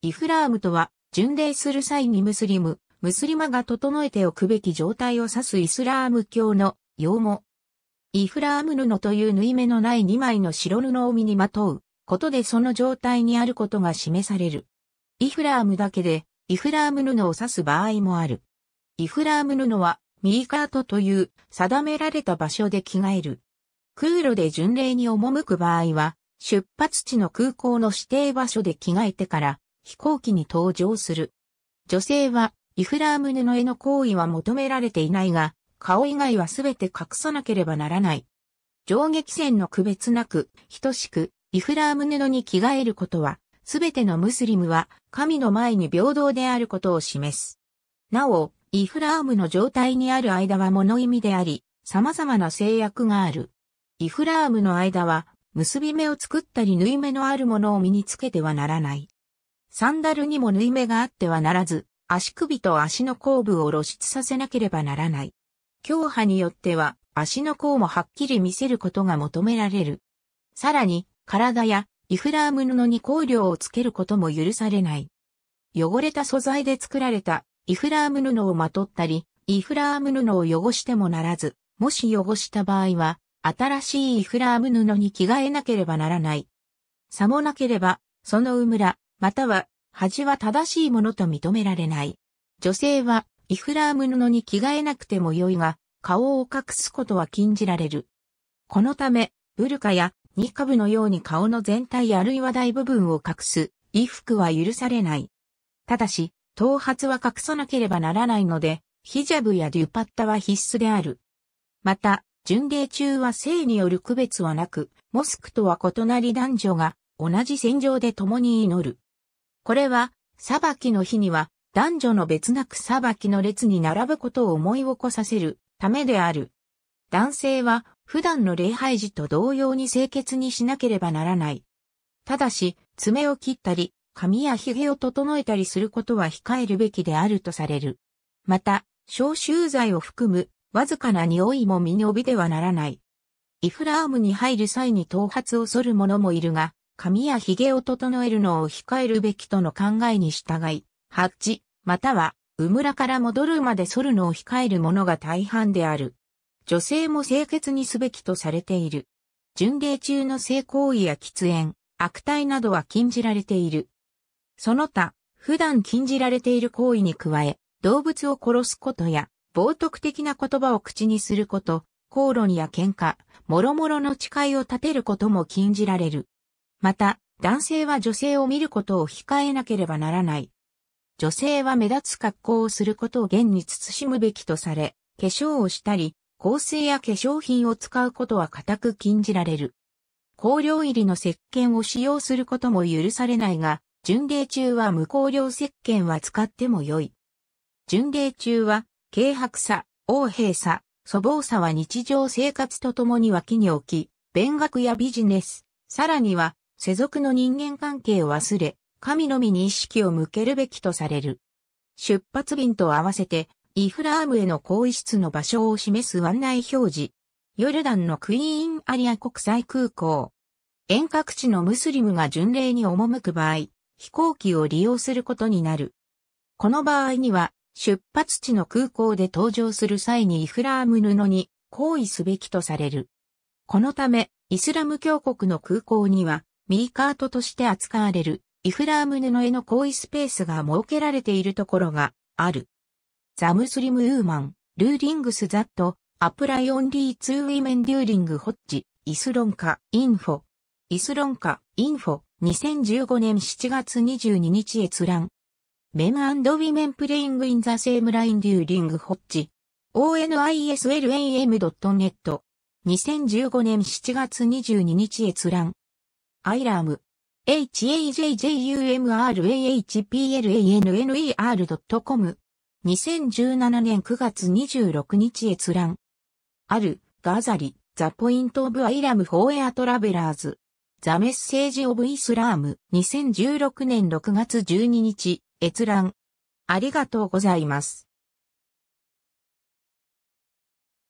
イフラームとは、巡礼する際にムスリム、ムスリマが整えておくべき状態を指すイスラーム教の用語。イフラーム布という縫い目のない2枚の白布を身にまとうことでその状態にあることが示される。イフラームだけで、イフラーム布を指す場合もある。イフラーム布は、ミーカートという定められた場所で着替える。空路で巡礼に赴く場合は、出発地の空港の指定場所で着替えてから、飛行機に登場する。女性は、イフラーム布への行為は求められていないが、顔以外はすべて隠さなければならない。上下線の区別なく、等しく、イフラーム布に着替えることは、すべてのムスリムは、神の前に平等であることを示す。なお、イフラームの状態にある間は物意味であり、様々な制約がある。イフラームの間は、結び目を作ったり縫い目のあるものを身につけてはならない。サンダルにも縫い目があってはならず、足首と足の後部を露出させなければならない。強派によっては、足の甲もはっきり見せることが求められる。さらに、体やイフラーム布に香料をつけることも許されない。汚れた素材で作られたイフラーム布をまとったり、イフラーム布を汚してもならず、もし汚した場合は、新しいイフラーム布に着替えなければならない。さもなければ、そのうむら、または恥は正しいものと認められない。女性はイフラーム布に着替えなくてもよいが、顔を隠すことは禁じられる。このため、ブルカやニカブのように顔の全体あるいは大部分を隠す衣服は許されない。ただし、頭髪は隠さなければならないので、ヒジャブやデュパッタは必須である。また、巡礼中は性による区別はなく、モスクとは異なり男女が同じ戦場で共に祈る。これは、裁きの日には、男女の別なく裁きの列に並ぶことを思い起こさせるためである。男性は普段の礼拝時と同様に清潔にしなければならない。ただし、爪を切ったり、髪や髭を整えたりすることは控えるべきであるとされる。また、消臭剤を含むわずかな匂いも身に帯びてはならない。イフラームに入る際に頭髪を剃る者もいるが、髪や髭を整えるのを控えるべきとの考えに従い、ハッチ、または、ウムラから戻るまで剃るのを控えるものが大半である。女性も清潔にすべきとされている。巡礼中の性行為や喫煙、悪態などは禁じられている。その他、普段禁じられている行為に加え、動物を殺すことや、冒涜的な言葉を口にすること、口論や喧嘩、諸々の誓いを立てることも禁じられる。また、男性は女性を見ることを控えなければならない。女性は目立つ格好をすることを現に慎むべきとされ、化粧をしたり、香水や化粧品を使うことは固く禁じられる。香料入りの石鹸を使用することも許されないが、巡礼中は無香料石鹸は使っても良い。巡礼中は、軽薄さ、横平さ、粗暴さは日常生活とともに脇に置き、勉学やビジネス、さらには世俗の人間関係を忘れ、神のみに意識を向けるべきとされる。出発便と合わせて、イフラームへの更衣室の場所を示す案内表示。ヨルダンのクイーンアリア国際空港。遠隔地のムスリムが巡礼に赴く場合、飛行機を利用することになる。この場合には、出発地の空港で登場する際にイフラーム布に行為すべきとされる。このため、イスラム教国の空港には、ミーカートとして扱われるイフラーム布への行為スペースが設けられているところがある。ザムスリムウーマン、ルーリングスザット、アプライオンリーツーウィメンデューリングホッチ、イスロンカ、インフォ。イスロンカ、インフォ、2015年7月22日閲覧。メンウィメンプレイングインザセームラインデューリングホッチ。onislnam.net。2015年7月22日閲覧。アイラーム。hajjumrahplanner.com 2017年9月26日閲覧。ある、ガザリ、ザ・ポイント・オブ・アイラム・フォーエア・トラベラーズ。ザ・メッセージ・オブ・イスラーム。2016年6月12日、閲覧。ありがとうございます。